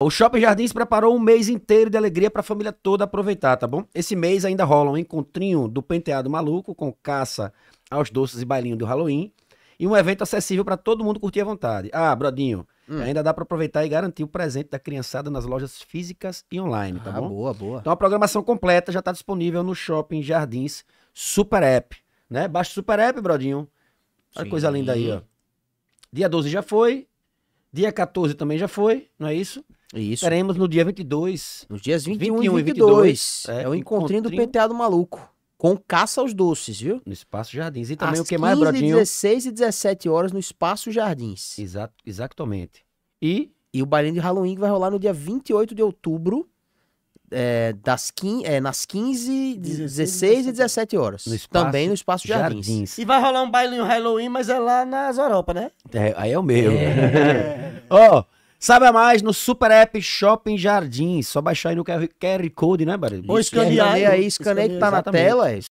O Shopping Jardins preparou um mês inteiro de alegria para a família toda aproveitar, tá bom? Esse mês ainda rola um encontrinho do Penteado Maluco com caça aos doces e bailinho do Halloween e um evento acessível para todo mundo curtir à vontade. Ah, Brodinho, hum. ainda dá para aproveitar e garantir o presente da criançada nas lojas físicas e online, tá ah, bom? Boa, boa. Então a programação completa já está disponível no Shopping Jardins Super App, né? Baixa o Super App, Brodinho. Olha que coisa linda aí, ó. Dia 12 já foi, dia 14 também já foi, não é isso? Isso. Teremos no dia 22. Nos dias 21, 21 e 22. 22 é, é, o encontrinho, encontrinho do penteado maluco. Com caça aos doces, viu? No Espaço Jardins. E também Às o que 15, mais, Brodinho? 16 e 17 horas no Espaço Jardins. Exato, exatamente. E... E o bailinho de Halloween vai rolar no dia 28 de outubro, é, das quin, é, nas 15, 16, 16 e 17 horas. No espaço, também no Espaço Jardins. Jardins. E vai rolar um bailinho Halloween, mas é lá nas Europa, né? É, aí é o meu. É. Ó, é. oh, Saiba mais no Super App Shopping Jardins. Só baixar aí no QR Code, né, Barulho? Ou escanear. aí, escaneia que tá na tela. É